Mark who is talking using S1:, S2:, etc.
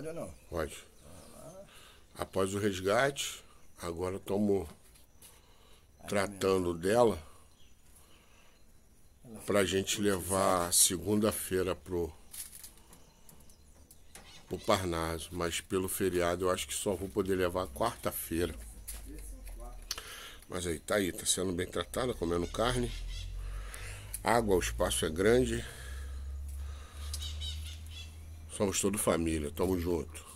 S1: Pode ou não?
S2: Pode. Após o resgate, agora estamos tratando dela para a gente levar segunda-feira pro o Parnaso, mas pelo feriado eu acho que só vou poder levar quarta-feira. Mas aí tá aí, tá sendo bem tratada, comendo carne. Água, o espaço é grande, Somos todos família, tamo junto.